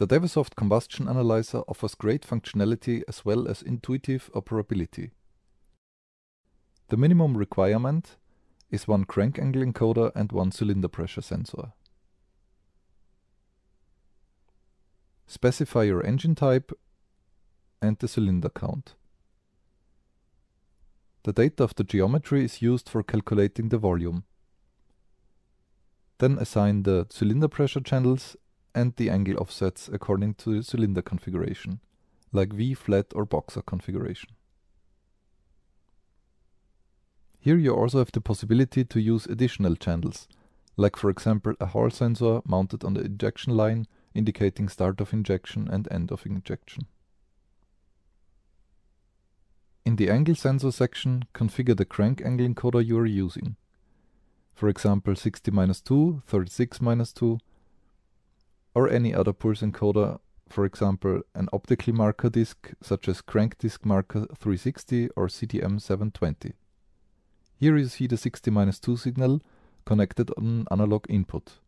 The Devisoft combustion analyzer offers great functionality as well as intuitive operability. The minimum requirement is one crank angle encoder and one cylinder pressure sensor. Specify your engine type and the cylinder count. The data of the geometry is used for calculating the volume. Then assign the cylinder pressure channels and the angle offsets according to the cylinder configuration, like V-flat or boxer configuration. Here you also have the possibility to use additional channels, like for example a Hall sensor mounted on the injection line indicating start of injection and end of injection. In the angle sensor section, configure the crank angle encoder you are using. For example 60-2, 36-2, or any other pulse encoder, for example, an optically marker disk such as Crank Disk Marker 360 or CDM 720. Here you see the 60-2 signal connected on analog input.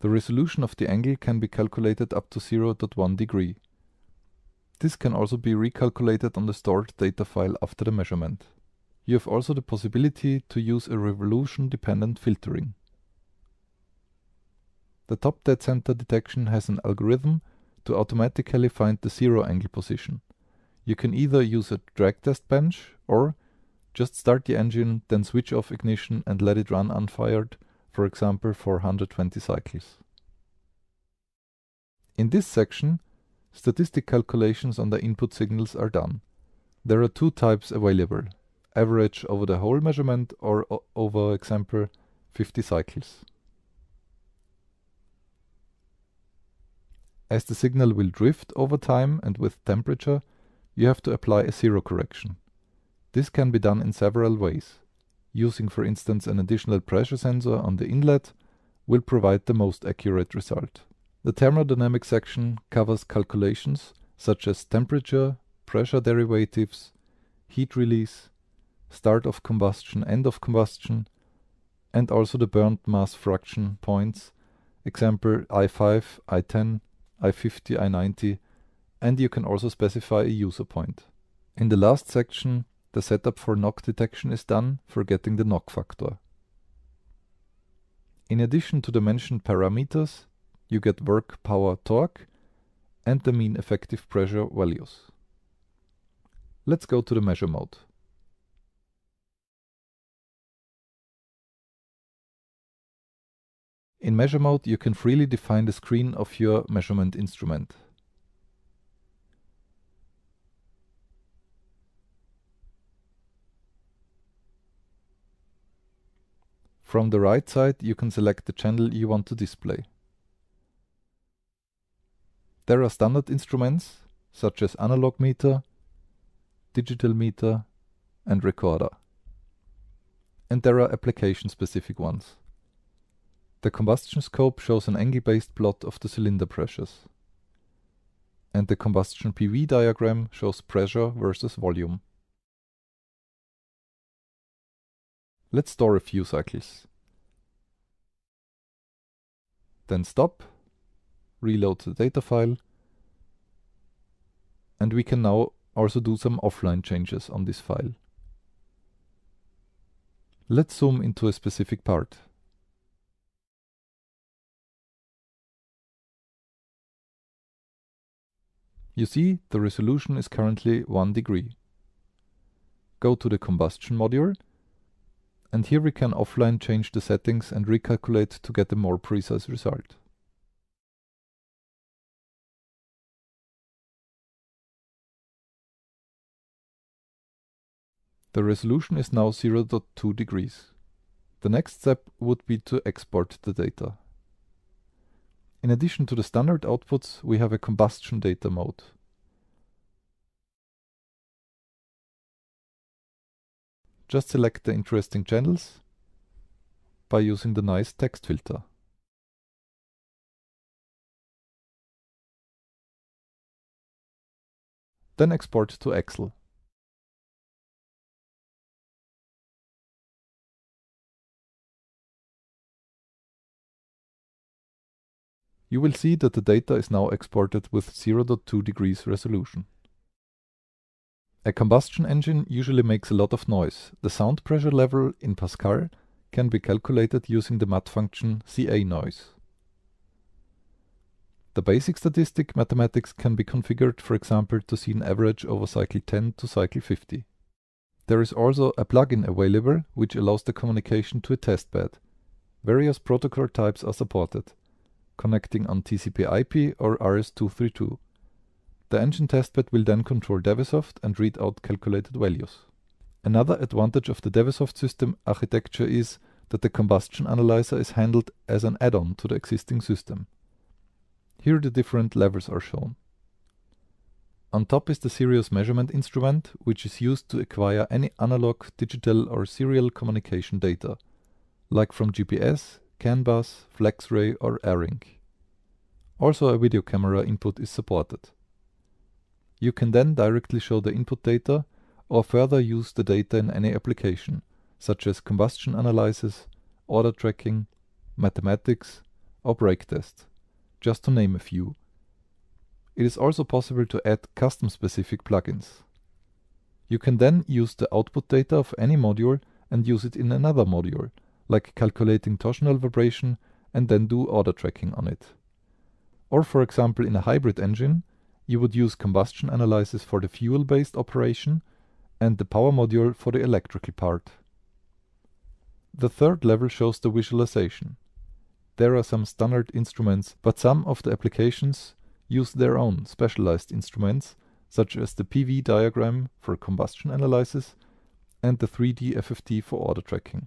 The resolution of the angle can be calculated up to 0.1 degree. This can also be recalculated on the stored data file after the measurement. You have also the possibility to use a revolution-dependent filtering. The top dead center detection has an algorithm to automatically find the zero angle position. You can either use a drag test bench or just start the engine, then switch off ignition and let it run unfired, for example for 120 cycles. In this section, statistic calculations on the input signals are done. There are two types available, average over the whole measurement or over example 50 cycles. As the signal will drift over time and with temperature, you have to apply a zero correction. This can be done in several ways. Using for instance an additional pressure sensor on the inlet will provide the most accurate result. The thermodynamic section covers calculations such as temperature, pressure derivatives, heat release, start of combustion, end of combustion, and also the burnt mass fraction points, example I5, I10, I50, I90, and you can also specify a user point. In the last section, the setup for knock detection is done for getting the knock factor. In addition to the mentioned parameters, you get work, power, torque, and the mean effective pressure values. Let's go to the measure mode. In measure mode, you can freely define the screen of your measurement instrument. From the right side, you can select the channel you want to display. There are standard instruments, such as analog meter, digital meter and recorder. And there are application-specific ones. The combustion scope shows an angle-based plot of the cylinder pressures. And the combustion PV diagram shows pressure versus volume. Let's store a few cycles. Then stop, reload the data file, and we can now also do some offline changes on this file. Let's zoom into a specific part. You see the resolution is currently 1 degree. Go to the combustion module and here we can offline change the settings and recalculate to get a more precise result. The resolution is now 0.2 degrees. The next step would be to export the data. In addition to the standard outputs, we have a combustion data mode. Just select the interesting channels by using the nice text filter. Then export to Excel. you will see that the data is now exported with 0.2 degrees resolution. A combustion engine usually makes a lot of noise. The sound pressure level in Pascal can be calculated using the MAT function CA noise. The basic statistic mathematics can be configured, for example, to see an average over cycle 10 to cycle 50. There is also a plugin available which allows the communication to a testbed. Various protocol types are supported connecting on TCP/IP or RS-232. The engine testbed will then control Devisoft and read out calculated values. Another advantage of the Devisoft system architecture is that the combustion analyzer is handled as an add-on to the existing system. Here the different levels are shown. On top is the Serious Measurement Instrument, which is used to acquire any analog, digital or serial communication data, like from GPS, Canbus, FlexRay or ARINC. Also a video camera input is supported. You can then directly show the input data or further use the data in any application, such as combustion analysis, order tracking, mathematics, or brake test, just to name a few. It is also possible to add custom-specific plugins. You can then use the output data of any module and use it in another module, like calculating torsional vibration and then do order tracking on it. Or for example in a hybrid engine, you would use combustion analysis for the fuel-based operation and the power module for the electrical part. The third level shows the visualization. There are some standard instruments, but some of the applications use their own specialized instruments, such as the PV diagram for combustion analysis and the 3D FFT for order tracking.